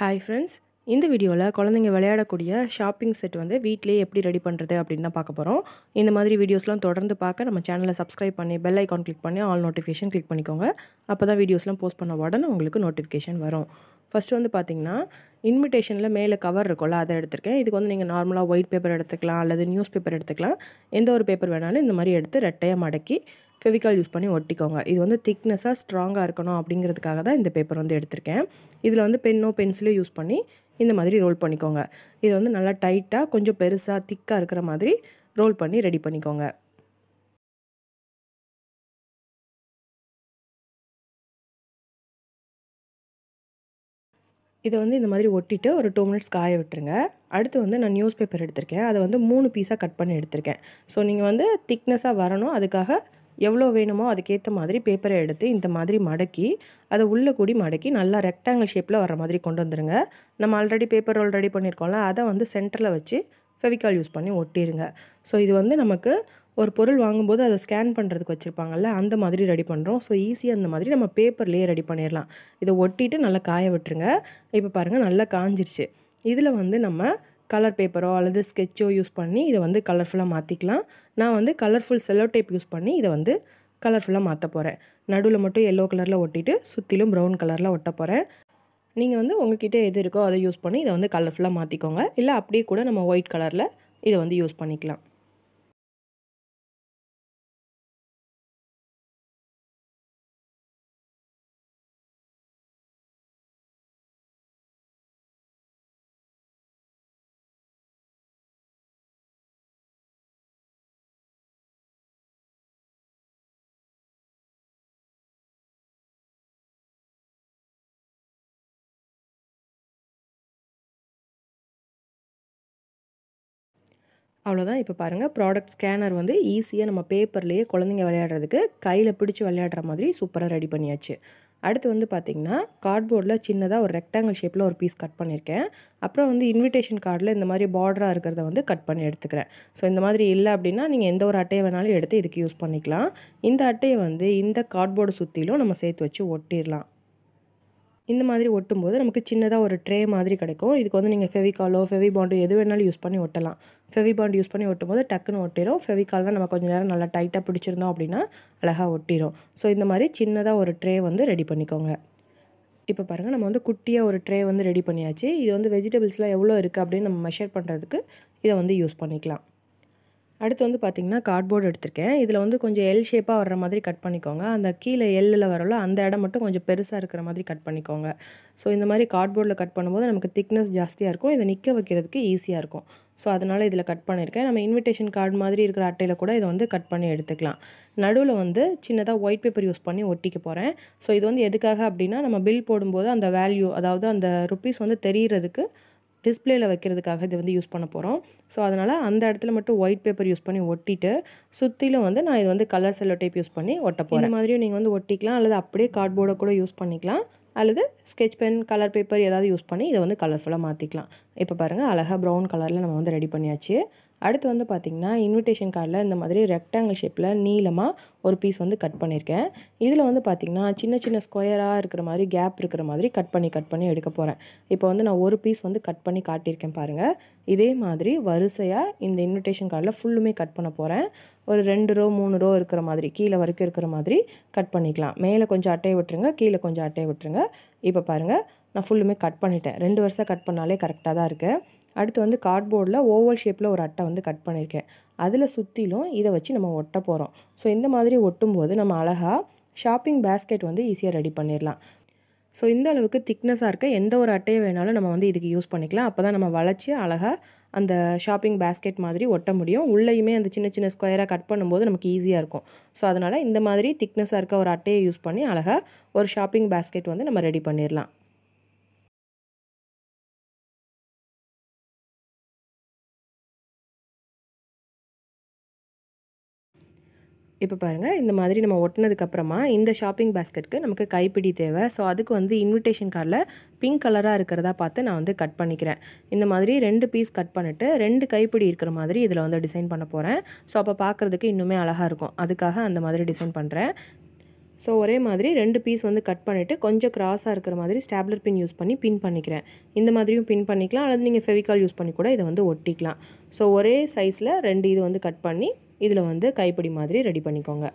hi friends இந்த வீடியோவில் குழந்தைங்க விளையாடக்கூடிய ஷாப்பிங் செட் வந்து வீட்லேயே எப்படி ரெடி பண்ணுறது அப்படின்னு தான் பார்க்க போகிறோம் இந்த மாதிரி வீடியோஸ்லாம் தொடர்ந்து பார்க்க நம்ம சேனலை சப்ஸ்கிரைப் பண்ணி பெல் ஐக்கான் கிளிக் பண்ணி ஆல் நோட்டிஃபிகேஷன் கிளிக் பண்ணிக்கோங்க அப்போ தான் வீடியோஸ்லாம் போஸ்ட் பண்ண உடனே உங்களுக்கு நோட்டிஃபிகேஷன் வரும் ஃபஸ்ட் வந்து பார்த்திங்கன்னா இன்விடேஷனில் மேலே கவர் இருக்கும்ல அதை எடுத்துருக்கேன் இதுக்கு வந்து நீங்கள் நார்மலாக ஒயிட் பேப்பர் எடுத்துக்கலாம் அல்லது நியூஸ் பேப்பர் எடுத்துக்கலாம் எந்த ஒரு பேப்பர் வேணாலும் இந்த மாதிரி எடுத்து ரெட்டையாக மடக்கி ஃபெவிக்கால் யூஸ் பண்ணி ஒட்டிக்கோங்க இது வந்து திக்னஸாக ஸ்ட்ராங்காக இருக்கணும் அப்படிங்கிறதுக்காக தான் இந்த பேப்பர் வந்து எடுத்திருக்கேன் இதில் வந்து பென்னோ பென்சிலோ யூஸ் பண்ணி இந்த மாதிரி ரோல் பண்ணிக்கோங்க இது வந்து நல்லா டைட்டாக கொஞ்சம் பெருசாக திக்காக இருக்கிற மாதிரி ரோல் பண்ணி ரெடி பண்ணிக்கோங்க இதை வந்து இந்த மாதிரி ஒட்டிட்டு ஒரு டூ மினிட்ஸ் காய விட்டுருங்க அடுத்து வந்து நான் நியூஸ் பேப்பர் எடுத்திருக்கேன் அதை வந்து மூணு பீஸாக கட் பண்ணி எடுத்திருக்கேன் ஸோ நீங்கள் வந்து திக்னஸாக வரணும் அதுக்காக எவ்வளோ வேணுமோ அதுக்கேற்ற மாதிரி பேப்பரை எடுத்து இந்த மாதிரி மடக்கி அதை உள்ளே கூடி மடக்கி நல்லா ரெக்டாங்கிள் ஷேப்பில் வர மாதிரி கொண்டு வந்துடுங்க நம்ம ஆல்ரெடி பேப்பர் ரோல் ரெடி பண்ணியிருக்கோம்ல அதை வந்து சென்டரில் வச்சு ஃபெவிகால் யூஸ் பண்ணி ஒட்டிடுங்க ஸோ இது வந்து நமக்கு ஒரு பொருள் வாங்கும்போது அதை ஸ்கேன் பண்ணுறதுக்கு வச்சுருப்பாங்கல்ல அந்த மாதிரி ரெடி பண்ணுறோம் ஸோ ஈஸியாக அந்த மாதிரி நம்ம பேப்பர்லேயே ரெடி பண்ணிடலாம் இதை ஒட்டிட்டு நல்லா காய விட்டுருங்க இப்போ பாருங்கள் நல்லா காஞ்சிருச்சு இதில் வந்து நம்ம கலர் பேப்பரோ அல்லது ஸ்கெட்சோ யூஸ் பண்ணி இதை வந்து கலர்ஃபுல்லாக மாற்றிக்கலாம் நான் வந்து கலர்ஃபுல் செல்லோ டேப் யூஸ் பண்ணி இதை வந்து கலர்ஃபுல்லாக மாற்ற போகிறேன் நடுவில் மட்டும் எல்லோ கலரில் ஒட்டிட்டு சுற்றிலும் ப்ரௌன் கலரில் ஒட்ட போகிறேன் நீங்கள் வந்து உங்ககிட்ட எது இருக்கோ அதை யூஸ் பண்ணி இதை வந்து கலர்ஃபுல்லாக மாற்றிக்கோங்க இல்லை அப்படியே கூட நம்ம ஒயிட் கலரில் இதை வந்து யூஸ் பண்ணிக்கலாம் அவ்வளோதான் இப்போ பாருங்கள் ப்ராடக்ட் ஸ்கேனர் வந்து ஈஸியாக நம்ம பேப்பர்லேயே குழந்தைங்க விளையாடுறதுக்கு கையில் பிடிச்சி விளையாடுற மாதிரி சூப்பராக ரெடி பண்ணியாச்சு அடுத்து வந்து பார்த்திங்கன்னா கார்ட்போர்டில் சின்னதாக ஒரு ரெக்டாங்கிள் ஷேப்பில் ஒரு பீஸ் கட் பண்ணியிருக்கேன் அப்புறம் வந்து இன்விடேஷன் கார்டில் இந்த மாதிரி பார்டராக இருக்கிறத வந்து கட் பண்ணி எடுத்துக்கிறேன் ஸோ இந்த மாதிரி இல்லை அப்படின்னா நீங்கள் எந்த ஒரு அட்டையை வேணாலும் எடுத்து இதுக்கு யூஸ் பண்ணிக்கலாம் இந்த அட்டையை வந்து இந்த கார்ட்போர்டு சுற்றிலும் நம்ம சேர்த்து வச்சு ஒட்டிடலாம் இந்த மாதிரி ஒட்டும்போது நமக்கு சின்னதாக ஒரு ட்ரே மாதிரி கிடைக்கும் இதுக்கு வந்து நீங்கள் ஃபெவிகாலோ ஃபெவி பாண்டோ எது வேணாலும் யூஸ் பண்ணி ஒட்டலாம் ஃபெவி பாண்ட் யூஸ் பண்ணி ஒட்டும்போது டக்குன்னு ஒட்டிடும் ஃபெவிகால்லாம் நம்ம கொஞ்சம் நேரம் நல்லா டைட்டாக பிடிச்சிருந்தோம் அப்படின்னா அழகாக ஒட்டிடும் ஸோ இந்த மாதிரி சின்னதாக ஒரு ட்ரே வந்து ரெடி பண்ணிக்கோங்க இப்போ பாருங்கள் நம்ம வந்து குட்டியாக ஒரு ட்ரே வந்து ரெடி பண்ணியாச்சு இது வந்து வெஜிடபிள்ஸ்லாம் எவ்வளோ இருக்குது அப்படின்னு நம்ம மெஷர் பண்ணுறதுக்கு இதை வந்து யூஸ் பண்ணிக்கலாம் அடுத்து வந்து பார்த்திங்கன்னா கார்ட்போர்டு எடுத்திருக்கேன் இதில் வந்து கொஞ்சம் எல் ஷேப்பாக வர்ற மாதிரி கட் பண்ணிக்கோங்க அந்த கீழே எல்லில் வரல அந்த இடம் மட்டும் கொஞ்சம் பெருசாக இருக்கிற மாதிரி கட் பண்ணிக்கோங்க ஸோ இந்த மாதிரி கார்ட்போர்டில் கட் பண்ணும்போது நமக்கு திக்னஸ் ஜாஸ்தியாக இருக்கும் இதை நிற்க வைக்கிறதுக்கு ஈஸியாக இருக்கும் ஸோ அதனால் இதில் கட் பண்ணியிருக்கேன் நம்ம இன்விடேஷன் கார்டு மாதிரி இருக்கிற அட்டையில் கூட இதை வந்து கட் பண்ணி எடுத்துக்கலாம் நடுவில் வந்து சின்னதாக ஒயிட் பேப்பர் யூஸ் பண்ணி ஒட்டிக்க போகிறேன் ஸோ இது வந்து எதுக்காக அப்படின்னா நம்ம பில் போடும்போது அந்த வேல்யூ அதாவது அந்த ருப்பீஸ் வந்து தெரிகிறதுக்கு டிஸ்பிளேயில் வைக்கிறதுக்காக இது வந்து யூஸ் பண்ண போகிறோம் ஸோ அதனால் அந்த இடத்துல மட்டும் ஒயிட் பேப்பர் யூஸ் பண்ணி ஒட்டிட்டு சுற்றிலும் வந்து நான் இது வந்து கலர் செல்லோ டேப் யூஸ் பண்ணி ஒட்ட போகிறேன் இந்த மாதிரியும் நீங்கள் வந்து ஒட்டிக்கலாம் அல்லது அப்படியே கார்ட்போர்டை கூட யூஸ் பண்ணிக்கலாம் அல்லது ஸ்கெச் பென் கலர் பேப்பர் ஏதாவது யூஸ் பண்ணி இதை வந்து கலர்ஃபுல்லாக மாற்றிக்கலாம் இப்போ பாருங்கள் அழகாக ப்ரௌன் கலரில் நம்ம வந்து ரெடி பண்ணியாச்சு அடுத்து வந்து பார்த்திங்கன்னா இன்விடேஷன் கார்டில் இந்த மாதிரி ரெக்டாங்கிள் ஷேப்பில் நீளமாக ஒரு பீஸ் வந்து கட் பண்ணியிருக்கேன் இதில் வந்து பார்த்திங்கன்னா சின்ன சின்ன ஸ்கொயராக இருக்கிற மாதிரி கேப் இருக்கிற மாதிரி கட் பண்ணி கட் பண்ணி எடுக்க போகிறேன் இப்போ வந்து நான் ஒரு பீஸ் வந்து கட் பண்ணி காட்டியிருக்கேன் பாருங்கள் இதே மாதிரி வரிசையாக இந்த இன்விடேஷன் கார்டில் ஃபுல்லுமே கட் பண்ண போகிறேன் ஒரு ரெண்டு ரோ மூணு ரோ இருக்கிற மாதிரி கீழே வரைக்கும் இருக்கிற மாதிரி கட் பண்ணிக்கலாம் மேலே கொஞ்சம் அட்டையை விட்டுருங்க கீழே கொஞ்சம் அட்டையை விட்டுருங்க இப்போ பாருங்கள் நான் ஃபுல்லுமே கட் பண்ணிட்டேன் ரெண்டு வருஷம் கட் பண்ணாலே கரெக்டாக தான் இருக்குது அடுத்து வந்து கார்ட்போர்டில் ஓவல் ஷேப்பில் ஒரு அட்டை வந்து கட் பண்ணியிருக்கேன் அதில் சுற்றிலும் இதை வச்சு நம்ம ஒட்ட போகிறோம் ஸோ இந்த மாதிரி ஒட்டும் போது நம்ம அழகாக ஷாப்பிங் பேஸ்கெட் வந்து ஈஸியாக ரெடி பண்ணிடலாம் ஸோ இந்த அளவுக்கு திக்னஸாக இருக்க எந்த ஒரு அட்டையை வேணாலும் நம்ம வந்து இதுக்கு யூஸ் பண்ணிக்கலாம் அப்போ தான் நம்ம வளைச்சி அழகாக அந்த ஷாப்பிங் பேஸ்கெட் மாதிரி ஒட்ட முடியும் உள்ளேயுமே அந்த சின்ன சின்ன ஸ்கொயராக கட் பண்ணும்போது நமக்கு ஈஸியாக இருக்கும் ஸோ அதனால் இந்த மாதிரி திக்னஸாக இருக்க ஒரு அட்டையை யூஸ் பண்ணி அழகாக ஒரு ஷாப்பிங் பேஸ்கெட் வந்து நம்ம ரெடி பண்ணிடலாம் இப்போ பாருங்கள் இந்த மாதிரி நம்ம ஒட்டினதுக்கப்புறமா இந்த ஷாப்பிங் பேஸ்கெட்டுக்கு நமக்கு கைப்பிடி தேவை ஸோ அதுக்கு வந்து இன்விடேஷன் கார்டில் பிங்க் கலராக இருக்கிறதா பார்த்து நான் வந்து கட் பண்ணிக்கிறேன் இந்த மாதிரி ரெண்டு பீஸ் கட் பண்ணிவிட்டு ரெண்டு கைப்பிடி இருக்கிற மாதிரி இதில் வந்து டிசைன் பண்ண போகிறேன் ஸோ அப்போ பார்க்குறதுக்கு இன்னுமே அழகாக இருக்கும் அதுக்காக அந்த மாதிரி டிசைன் பண்ணுறேன் ஸோ ஒரே மாதிரி ரெண்டு பீஸ் வந்து கட் பண்ணிவிட்டு கொஞ்சம் க்ராஸாக இருக்கிற மாதிரி ஸ்டாப்லர் பின் யூஸ் பண்ணி பின் பண்ணிக்கிறேன் இந்த மாதிரியும் பின் பண்ணிக்கலாம் அல்லது நீங்கள் ஃபெவிகால் யூஸ் பண்ணி கூட இதை வந்து ஒட்டிக்கலாம் ஸோ ஒரே சைஸில் ரெண்டு இது வந்து கட் பண்ணி இதில் வந்து கைப்பிடி மாதிரி ரெடி பண்ணிக்கோங்க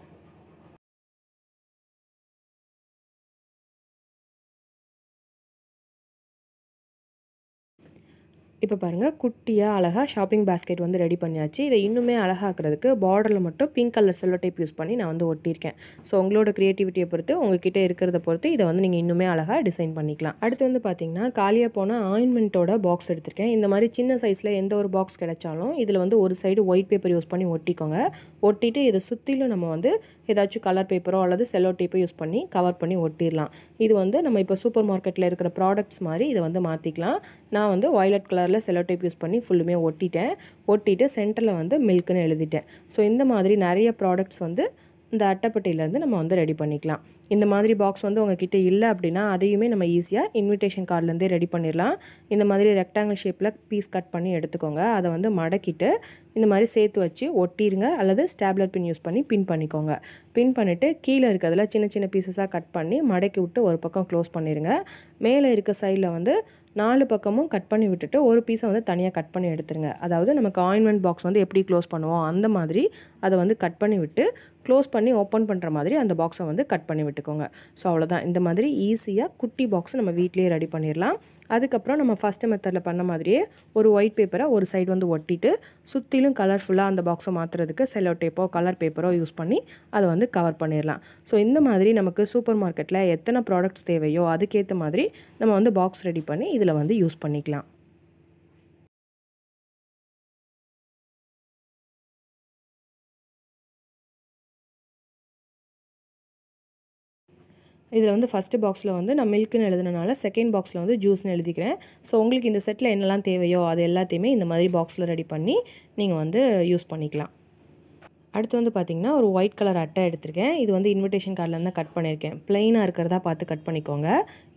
இப்போ பாருங்கள் குட்டியாக அழகாக ஷாப்பிங் பேஸ்கெட் வந்து ரெடி பண்ணியாச்சு இதை இன்னுமே அழகாக்கிறதுக்கு பார்டரில் மட்டும் pink colour cello tape use பண்ணி நான் வந்து ஒட்டியிருக்கேன் ஸோ உங்களோட க்ரியேட்டிவிட்டியை பொறுத்து உங்ககிட்ட இருக்கிறத பொறுத்து இதை வந்து நீங்கள் இன்னுமே அழகாக டிசைன் பண்ணிக்கலாம் அடுத்து வந்து பார்த்தீங்கன்னா காலியாக போன ஆயின்மெண்ட்டோட பாக்ஸ் எடுத்திருக்கேன் இந்த மாதிரி சின்ன சைஸில் எந்த ஒரு பாக்ஸ் கிடைச்சாலும் இதில் வந்து ஒரு சைடு ஒயிட் பேப்பர் யூஸ் பண்ணி ஒட்டிக்கோங்க ஒட்டிட்டு இதை சுற்றிலும் நம்ம வந்து ஏதாச்சும் கலர் பேப்பரோ அல்லது செல்லோ டைப்போ யூஸ் பண்ணி கவர் பண்ணி ஒட்டிடலாம் இது வந்து நம்ம இப்போ சூப்பர் மார்க்கெட்டில் இருக்கிற ப்ராடக்ட்ஸ் மாதிரி இதை வந்து மாற்றிக்கலாம் நான் வந்து வாய்லட் கலர் கலரில் செலோ டேப் யூஸ் பண்ணி ஃபுல்லுமே ஒட்டிட்டேன் ஒட்டிட்டு சென்டரில் வந்து மில்க்குன்னு எழுதிட்டேன் ஸோ இந்த மாதிரி நிறைய ப்ராடக்ட்ஸ் வந்து இந்த அட்டைப்பட்டியிலேருந்து நம்ம வந்து ரெடி பண்ணிக்கலாம் இந்த மாதிரி பாக்ஸ் வந்து உங்ககிட்ட இல்லை அப்படின்னா அதையுமே நம்ம ஈஸியாக இன்விடேஷன் கார்ட்லேருந்தே ரெடி பண்ணிடலாம் இந்த மாதிரி ரெக்டாங்கிள் ஷேப்பில் பீஸ் கட் பண்ணி எடுத்துக்கோங்க அதை வந்து மடக்கிட்டு இந்த மாதிரி சேர்த்து வச்சு ஒட்டிடுங்க அல்லது ஸ்டாப்லர் பின் யூஸ் பண்ணி பின் பண்ணிக்கோங்க பின் பண்ணிவிட்டு கீழே இருக்கிறதுல சின்ன சின்ன பீசஸாக கட் பண்ணி மடக்கி விட்டு ஒரு பக்கம் க்ளோஸ் பண்ணிடுங்க மேலே இருக்க சைடில் வந்து நாலு பக்கமும் கட் பண்ணி விட்டுட்டு ஒரு பீஸை வந்து தனியாக கட் பண்ணி எடுத்துருங்க அதாவது நமக்கு ஆயின்மெண்ட் பாக்ஸ் வந்து எப்படி க்ளோஸ் பண்ணுவோம் அந்த மாதிரி அதை வந்து கட் பண்ணி விட்டு க்ளோஸ் பண்ணி ஓப்பன் பண்ணுற மாதிரி அந்த பாக்ஸை வந்து கட் பண்ணி விட்டுக்கோங்க ஸோ அவ்வளோதான் இந்த மாதிரி ஈஸியாக குட்டி பாக்ஸ் நம்ம வீட்லேயே ரெடி பண்ணிடலாம் அதுக்கப்புறம் நம்ம ஃபஸ்ட்டு மெத்தடில் பண்ண மாதிரியே ஒரு ஒயிட் பேப்பரை ஒரு சைடு வந்து ஒட்டிட்டு சுற்றிலும் கலர்ஃபுல்லாக அந்த பாக்ஸை மாற்றுறதுக்கு செல்லோ டேப்போ கலர் பேப்பரோ யூஸ் பண்ணி அதை வந்து கவர் பண்ணிடலாம் ஸோ இந்த மாதிரி நமக்கு சூப்பர் மார்க்கெட்டில் எத்தனை ப்ராடக்ட்ஸ் தேவையோ அதுக்கேற்ற மாதிரி நம்ம வந்து பாக்ஸ் ரெடி பண்ணி இதில் வந்து யூஸ் பண்ணிக்கலாம் இதில் வந்து ஃபஸ்ட்டு பாக்ஸில் வந்து நான் மில்க்குன்னு எழுதுனனால செகண்ட் பாக்ஸில் வந்து ஜூஸ்னு எழுதிக்கிறேன் ஸோ உங்களுக்கு இந்த செட்டில் என்னெல்லாம் தேவையோ அது எல்லாத்தையுமே இந்த மாதிரி பாக்ஸில் ரெடி பண்ணி நீங்கள் வந்து யூஸ் பண்ணிக்கலாம் அடுத்து வந்து பார்த்தீங்கன்னா ஒரு ஒயிட் கலர் அட்டை எடுத்திருக்கேன் இது வந்து இன்விடேஷன் கார்டில் கட் பண்ணியிருக்கேன் ப்ளெயினாக இருக்கிறதா பார்த்து கட் பண்ணிக்கோங்க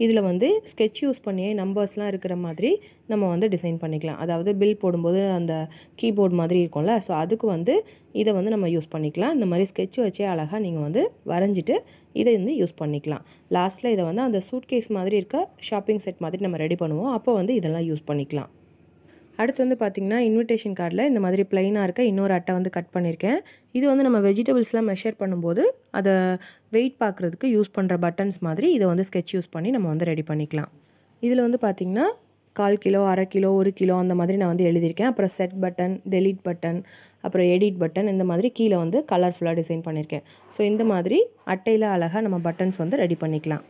இதில் வந்து ஸ்கெட்ச் யூஸ் பண்ணியே நம்பர்ஸ்லாம் இருக்கிற மாதிரி நம்ம வந்து டிசைன் பண்ணிக்கலாம் அதாவது பில் போடும்போது அந்த கீபோர்ட் மாதிரி இருக்கும்ல ஸோ அதுக்கு வந்து இதை வந்து நம்ம யூஸ் பண்ணிக்கலாம் இந்த மாதிரி ஸ்கெட்ச் வச்சே அழகாக நீங்கள் வந்து வரைஞ்சிட்டு இதை வந்து யூஸ் பண்ணிக்கலாம் லாஸ்ட்டில் இதை வந்து அந்த சூட்கேஸ் மாதிரி இருக்க ஷாப்பிங் செட் மாதிரி நம்ம ரெடி பண்ணுவோம் அப்போ வந்து இதெல்லாம் யூஸ் பண்ணிக்கலாம் அடுத்து வந்து பார்த்திங்கன்னா இன்விடேஷன் கார்டில் இந்த மாதிரி ப்ளைனாக இருக்க இன்னொரு அட்டை வந்து கட் பண்ணியிருக்கேன் இது வந்து நம்ம வெஜிடபிள்ஸ்லாம் மெஷர் பண்ணும்போது அதை வெயிட் பார்க்குறதுக்கு யூஸ் பண்ணுற பட்டன்ஸ் மாதிரி இதை வந்து ஸ்கெட்ச் யூஸ் பண்ணி நம்ம வந்து ரெடி பண்ணிக்கலாம் இதில் வந்து பார்த்திங்கன்னா கால் கிலோ அரை கிலோ ஒரு கிலோ அந்த மாதிரி நான் வந்து எழுதியிருக்கேன் அப்புறம் செட் பட்டன் டெலிட் பட்டன் அப்புறம் எடிட் பட்டன் இந்த மாதிரி கீழே வந்து கலர்ஃபுல்லாக டிசைன் பண்ணியிருக்கேன் ஸோ இந்த மாதிரி அட்டையில் அழகாக நம்ம பட்டன்ஸ் வந்து ரெடி பண்ணிக்கலாம்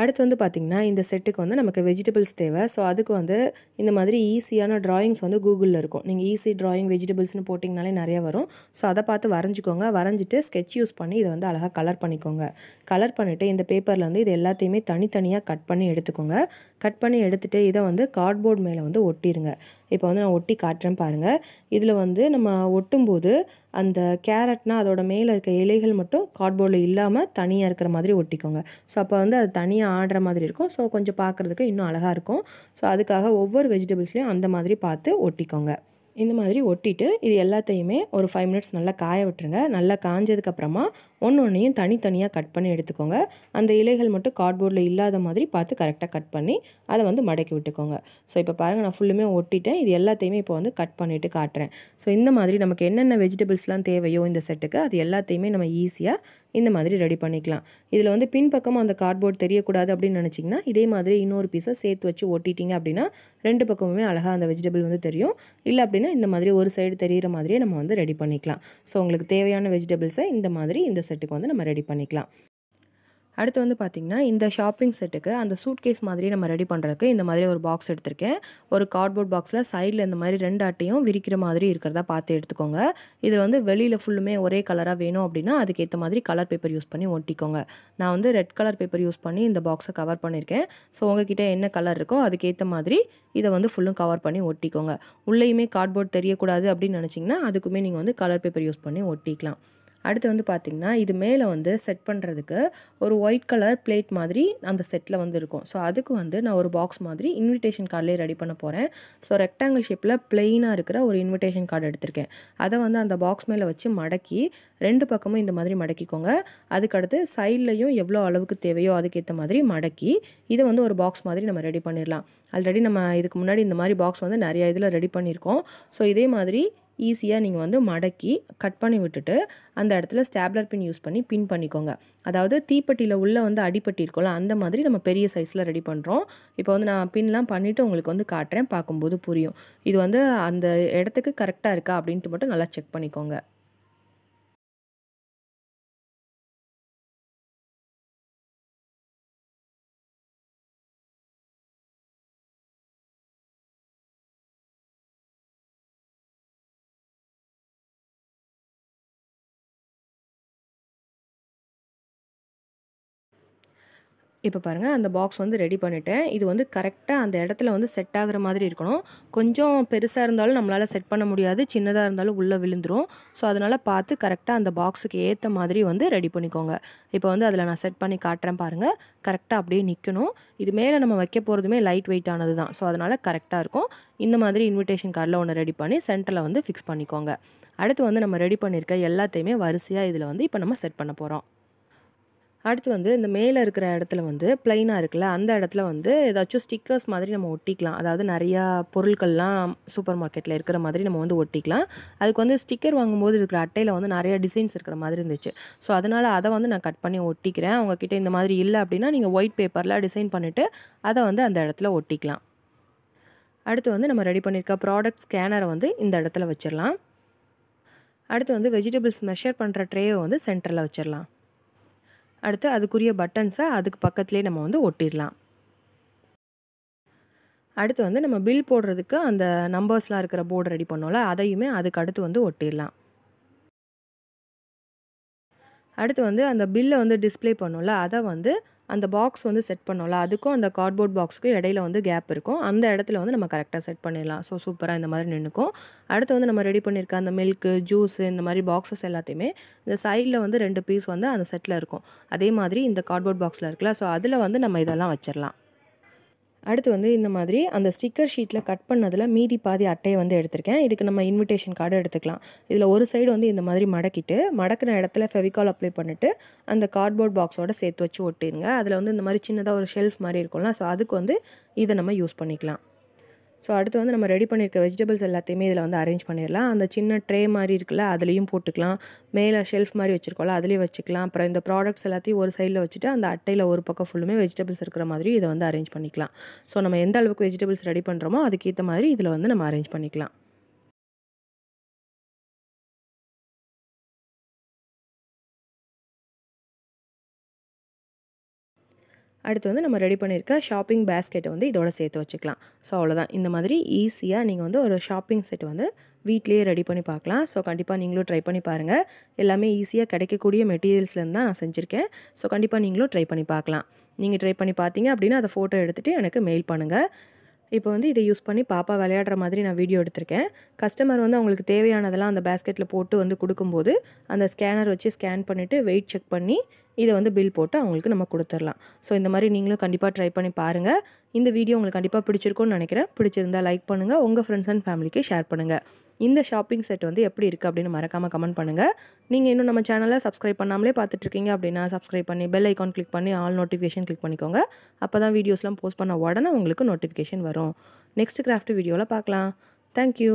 அடுத்து வந்து பார்த்திங்கன்னா இந்த செட்டுக்கு வந்து நமக்கு வெஜிடபிள்ஸ் தேவை ஸோ அதுக்கு வந்து இந்த மாதிரி ஈஸியான ட்ராயிங்ஸ் வந்து கூகுளில் இருக்கும் நீங்கள் ஈஸி ட்ராயிங் வெஜிடபிள்ஸ்னு போட்டிங்கனாலே நிறையா வரும் ஸோ அதை பார்த்து வரைஞ்சிக்கோங்க வரைஞ்சிட்டு ஸ்கெட்ச் யூஸ் பண்ணி இதை வந்து அழகாக கலர் பண்ணிக்கோங்க கலர் பண்ணிவிட்டு இந்த பேப்பரில் வந்து இது எல்லாத்தையுமே தனித்தனியாக கட் பண்ணி எடுத்துக்கோங்க கட் பண்ணி எடுத்துகிட்டு இதை வந்து கார்ட்போர்ட் மேலே வந்து ஒட்டிடுங்க இப்போ வந்து நான் ஒட்டி காட்டுறேன் பாருங்கள் இதில் வந்து நம்ம ஒட்டும்போது அந்த கேரட்னால் அதோட மேலே இருக்க இலைகள் மட்டும் கார்ட்போர்டில் இல்லாமல் தனியாக இருக்கிற மாதிரி ஒட்டிக்கோங்க ஸோ அப்போ வந்து அது தனியாக ஆடுற மாதிரி இருக்கும் ஸோ கொஞ்சம் பார்க்குறதுக்கு இன்னும் அழகாக இருக்கும் ஸோ அதுக்காக ஒவ்வொரு வெஜிடபிள்ஸ்லேயும் அந்த மாதிரி பார்த்து ஒட்டிக்கோங்க இந்த மாதிரி ஒட்டிட்டு இது எல்லாத்தையுமே ஒரு ஃபைவ் மினிட்ஸ் நல்லா காய விட்டுருங்க நல்லா காஞ்சதுக்கப்புறமா ஒன்று ஒன்றையும் தனித்தனியாக கட் பண்ணி எடுத்துக்கோங்க அந்த இலைகள் மட்டும் கார்ட்போர்டில் இல்லாத மாதிரி பார்த்து கரெக்டாக கட் பண்ணி அதை வந்து மடக்கி விட்டுக்கோங்க ஸோ இப்போ பாருங்கள் நான் ஃபுல்லுமே ஒட்டிட்டேன் இது எல்லாத்தையுமே இப்போ வந்து கட் பண்ணிவிட்டு காட்டுறேன் ஸோ இந்த மாதிரி நமக்கு என்னென்ன வெஜிடபிள்ஸ்லாம் தேவையோ இந்த செட்டுக்கு அது எல்லாத்தையுமே நம்ம ஈஸியாக இந்த மாதிரி ரெடி பண்ணிக்கலாம் இதில் வந்து பின்பக்கம் அந்த கார்ட்போர்ட் தெரியக்கூடாது அப்படின்னு நினச்சிங்கன்னா இதே மாதிரி இன்னொரு பீஸை சேர்த்து வச்சு ஒட்டிட்டிங்க அப்படின்னா ரெண்டு பக்கமுமே அழகாக அந்த வெஜிடபிள் வந்து தெரியும் இல்லை அப்படின்னா இந்த மாதிரி ஒரு சைடு தெரிகிற மாதிரியே நம்ம வந்து ரெடி பண்ணிக்கலாம் ஸோ உங்களுக்கு தேவையான வெஜிடபிள்ஸை இந்த மாதிரி இந்த செட்டுக்கு வந்து நம்ம ரெடி பண்ணிக்கலாம் அடுத்து வந்து பார்த்திங்கன்னா இந்த ஷாப்பிங் செட்டுக்கு அந்த சூட் கேஸ் மாதிரி நம்ம ரெடி பண்ணுறதுக்கு இந்த மாதிரி ஒரு பாக்ஸ் எடுத்திருக்கேன் ஒரு கார்ட்போர்ட் பாக்ஸில் சைடில் இந்த மாதிரி ரெண்டு அட்டையும் விரிக்கிற மாதிரி இருக்கிறதா பார்த்து எடுத்துக்கோங்க இது வந்து வெளியில் ஃபுல்லுமே ஒரே கலராக வேணும் அப்படின்னா அதுக்கேற்ற மாதிரி கலர் பேப்பர் யூஸ் பண்ணி ஒட்டிக்கோங்க நான் வந்து ரெட் கலர் பேப்பர் யூஸ் பண்ணி இந்த பாக்ஸை கவர் பண்ணியிருக்கேன் ஸோ உங்ககிட்ட என்ன கலர் இருக்கோ அதுக்கேற்ற மாதிரி இதை வந்து ஃபுல்லும் கவர் பண்ணி ஒட்டிக்கோங்க உள்ளேயுமே கார்ட்போர்ட் தெரியக்கூடாது அப்படின்னு நினச்சிங்கன்னா அதுக்குமே நீங்கள் வந்து கலர் பேப்பர் யூஸ் பண்ணி ஒட்டிக்கலாம் அடுத்து வந்து பார்த்திங்கன்னா இது மேலே வந்து செட் பண்ணுறதுக்கு ஒரு ஒயிட் கலர் பிளேட் மாதிரி அந்த செட்டில் வந்து இருக்கும் ஸோ அதுக்கு வந்து நான் ஒரு பாக்ஸ் மாதிரி இன்விடேஷன் கார்டிலே ரெடி பண்ண போகிறேன் ஸோ ரெக்டாங்கிள் ஷேப்பில் பிளெயினாக இருக்கிற ஒரு இன்விடேஷன் கார்டு எடுத்திருக்கேன் அதை வந்து அந்த பாக்ஸ் மேலே வச்சு மடக்கி ரெண்டு பக்கமும் இந்த மாதிரி மடக்கிக்கோங்க அதுக்கடுத்து சைட்லையும் எவ்வளோ அளவுக்கு தேவையோ அதுக்கேற்ற மாதிரி மடக்கி இதை வந்து ஒரு பாக்ஸ் மாதிரி நம்ம ரெடி பண்ணிடலாம் ஆல்ரெடி நம்ம இதுக்கு முன்னாடி இந்த மாதிரி பாக்ஸ் வந்து நிறைய இதில் ரெடி பண்ணியிருக்கோம் ஸோ இதே மாதிரி ஈஸியாக நீங்கள் வந்து மடக்கி கட் பண்ணி விட்டுட்டு அந்த இடத்துல ஸ்டாப்லர் பின் யூஸ் பண்ணி பின் பண்ணிக்கோங்க அதாவது தீப்பெட்டியில் உள்ளே வந்து அடிப்பட்டி இருக்கோம்ல அந்த மாதிரி நம்ம பெரிய சைஸில் ரெடி பண்ணுறோம் இப்போ வந்து நான் பின்லாம் பண்ணிவிட்டு உங்களுக்கு வந்து காட்டுறேன் பார்க்கும்போது புரியும் இது வந்து அந்த இடத்துக்கு கரெக்டாக இருக்கா அப்படின்ட்டு மட்டும் நல்லா செக் பண்ணிக்கோங்க இப்போ பாருங்கள் அந்த பாக்ஸ் வந்து ரெடி பண்ணிட்டேன் இது வந்து கரெக்டாக அந்த இடத்துல வந்து செட் ஆகிற மாதிரி இருக்கணும் கொஞ்சம் பெருசாக இருந்தாலும் நம்மளால் செட் பண்ண முடியாது சின்னதாக இருந்தாலும் உள்ளே விழுந்துடும் ஸோ அதனால் பார்த்து கரெக்டாக அந்த பாக்ஸுக்கு ஏற்ற மாதிரி வந்து ரெடி பண்ணிக்கோங்க இப்போ வந்து அதில் நான் செட் பண்ணி காட்டுறேன் பாருங்கள் கரெக்டாக அப்படியே நிற்கணும் இது மேலே நம்ம வைக்க போகிறதுமே லைட் வெயிட் ஆனது தான் ஸோ அதனால் கரெக்டாக இருக்கும் இந்த மாதிரி இன்விடேஷன் கார்டில் ஒன்று ரெடி பண்ணி சென்டரில் வந்து ஃபிக்ஸ் பண்ணிக்கோங்க அடுத்து வந்து நம்ம ரெடி பண்ணியிருக்க எல்லாத்தையுமே வரிசையாக இதில் வந்து இப்போ நம்ம செட் பண்ண போகிறோம் அடுத்து வந்து இந்த மேலே இருக்கிற இடத்துல வந்து பிளைனாக இருக்குல்ல அந்த இடத்துல வந்து ஏதாச்சும் ஸ்டிக்கர்ஸ் மாதிரி நம்ம ஒட்டிக்கலாம் அதாவது நிறையா பொருட்கள்லாம் சூப்பர் மார்க்கெட்டில் இருக்கிற மாதிரி நம்ம வந்து ஒட்டிக்கலாம் அதுக்கு வந்து ஸ்டிக்கர் வாங்கும்போது இருக்கிற அட்டையில் வந்து நிறைய டிசைன்ஸ் இருக்கிற மாதிரி இருந்துச்சு ஸோ அதனால் அதை வந்து நான் கட் பண்ணி ஒட்டிக்கிறேன் அவங்கக்கிட்ட இந்த மாதிரி இல்லை அப்படின்னா நீங்கள் ஒயிட் பேப்பரில் டிசைன் பண்ணிவிட்டு அதை வந்து அந்த இடத்துல ஒட்டிக்கலாம் அடுத்து வந்து நம்ம ரெடி பண்ணியிருக்க ப்ராடக்ட் ஸ்கேனரை வந்து இந்த இடத்துல வச்சிடலாம் அடுத்து வந்து வெஜிடபிள்ஸ் மெஷர் பண்ணுற ட்ரேவை வந்து சென்டரில் வச்சிடலாம் அடுத்து அதுக்குரிய பட்டன்ஸை அதுக்கு பக்கத்துலேயே நம்ம வந்து ஒட்டிடலாம் அடுத்து வந்து நம்ம பில் போடுறதுக்கு அந்த நம்பர்ஸ்லாம் இருக்கிற போர்டு ரெடி பண்ணோம்ல அதையுமே அதுக்கு அடுத்து வந்து ஒட்டிடலாம் அடுத்து வந்து அந்த பில்லை வந்து டிஸ்பிளே பண்ணோம்ல அதை வந்து அந்த பாக்ஸ் வந்து செட் பண்ணோம்ல அதுக்கும் அந்த கார்ட்போர்ட் பாக்ஸுக்கும் இடையில வந்து கேப் இருக்கும் அந்த இடத்துல வந்து நம்ம கரெக்டாக செட் பண்ணிடலாம் ஸோ சூப்பராக இந்த மாதிரி நின்றுக்கும் அடுத்து வந்து நம்ம ரெடி பண்ணியிருக்க அந்த மில்க்கு ஜூஸ் இந்த மாதிரி பாக்ஸஸ் எல்லாத்தையுமே இந்த சைடில் வந்து ரெண்டு பீஸ் வந்து அந்த செட்டில் இருக்கும் அதே மாதிரி இந்த கார்ட்போர்ட் பாக்ஸில் இருக்குல்ல ஸோ அதில் வந்து நம்ம இதெல்லாம் வச்சிடலாம் அடுத்து வந்து இந்த மாதிரி அந்த ஸ்டிக்கர் ஷீட்டில் கட் பண்ணதில் மீதி பாதி அட்டையை வந்து எடுத்திருக்கேன் இதுக்கு நம்ம இன்விடேஷன் கார்டு எடுத்துக்கலாம் இதில் ஒரு சைடு வந்து இந்த மாதிரி மடக்கிட்டு மடக்கின இடத்துல ஃபெவிகால் அப்ளை பண்ணிட்டு அந்த கார்ட்போர்ட் பாக்ஸோட சேர்த்து வச்சு ஒட்டிடுங்க அதில் வந்து இந்த மாதிரி சின்னதாக ஒரு ஷெல்ஃப் மாதிரி இருக்கும்ல ஸோ அதுக்கு வந்து இதை நம்ம யூஸ் பண்ணிக்கலாம் ஸோ அடுத்து வந்து நம்ம ரெடி பண்ணியிருக்க வெஜிடபிள்ஸ் எல்லாத்தையுமே இதில் வந்து அரேஞ்ச் பண்ணிடலாம் அந்த சின்ன ட்ரே மாதிரி இருக்குல்ல அதுலேயும் போட்டுக்கலாம் மேலே ஷெல்ஃப் மாதிரி வச்சுருக்கோம்ல அதுலேயும் வச்சுக்கலாம் அப்புறம் இந்த ப்ராடக்ட்ஸ் எல்லாத்தையும் ஒரு சைடில் வச்சுட்டு அந்த அட்டையில் ஒரு பக்கம் ஃபுல்லுமே வெஜிடபிள்ஸ் இருக்கிற மாதிரி இதை வந்து அரேஞ்ச் பண்ணிக்கலாம் ஸோ நம்ம எந்த அளவுக்கு வெஜிடபிள்ஸ் ரெடி பண்ணுறோமோ அதுக்கேற்ற மாதிரி இதில் வந்து நம்ம அரேஞ்ச் பண்ணிக்கலாம் அடுத்து வந்து நம்ம ரெடி பண்ணியிருக்க ஷாப்பிங் பேஸ்கெட்டை வந்து இதோட சேர்த்து வச்சுக்கலாம் ஸோ அவ்வளோதான் இந்த மாதிரி ஈஸியாக நீங்கள் வந்து ஒரு ஷாப்பிங் செட் வந்து வீட்லேயே ரெடி பண்ணி பார்க்கலாம் ஸோ கண்டிப்பாக நீங்களும் ட்ரை பண்ணி பாருங்கள் எல்லாமே ஈஸியாக கிடைக்கக்கூடிய மெட்டீரியல்ஸ்லேருந்து தான் நான் செஞ்சுருக்கேன் ஸோ கண்டிப்பாக நீங்களும் ட்ரை பண்ணி பார்க்கலாம் நீங்கள் ட்ரை பண்ணி பார்த்தீங்க அப்படின்னா அதை ஃபோட்டோ எடுத்துகிட்டு எனக்கு மெயில் பண்ணுங்கள் இப்போ வந்து இதை யூஸ் பண்ணி பாப்பா விளையாடுற மாதிரி நான் வீடியோ எடுத்திருக்கேன் கஸ்டமர் வந்து அவங்களுக்கு தேவையானதெல்லாம் அந்த பேஸ்கெட்டில் போட்டு வந்து கொடுக்கும்போது அந்த ஸ்கேனர் வச்சு ஸ்கேன் பண்ணிவிட்டு வெயிட் செக் பண்ணி இதை வந்து பில் போட்டு அவங்களுக்கு நம்ம கொடுத்துடலாம் ஸோ இந்த மாதிரி நீங்களும் கண்டிப்பாக ட்ரை பண்ணி பாருங்கள் இந்த வீடியோ உங்களுக்கு கண்டிப்பாக பிடிச்சிருக்கோன்னு நினைக்கிறேன் பிடிச்சிருந்தால் லைக் பண்ணுங்கள் உங்கள் ஃப்ரெண்ட்ஸ் அண்ட் ஃபேமிலிக்கு ஷேர் பண்ணுங்கள் இந்த ஷாப்பிங் செட் வந்து எப்படி இருக்குது அப்படின்னு மறக்காமல் கமெண்ட் பண்ணுங்கள் நீங்கள் இன்னும் நம்ம சேனலை சப்ஸ்கிரைப் பண்ணாமலே பார்த்துட்ருக்கீங்க அப்படின்னா சப்ஸ்கிரைப் பண்ணி பெல் ஐக்கான் கிளிக் பண்ணி ஆல் நோட்டிஃபிகேஷன் கிளிக் பண்ணிக்கோங்க அப்போ தான் வீடியோஸ்லாம் போஸ்ட் பண்ண உடனே உங்களுக்கு நோட்டிஃபிகேஷன் வரும் நெக்ஸ்ட் கிராஃப்ட் வீடியோவில் பார்க்கலாம் தேங்க்யூ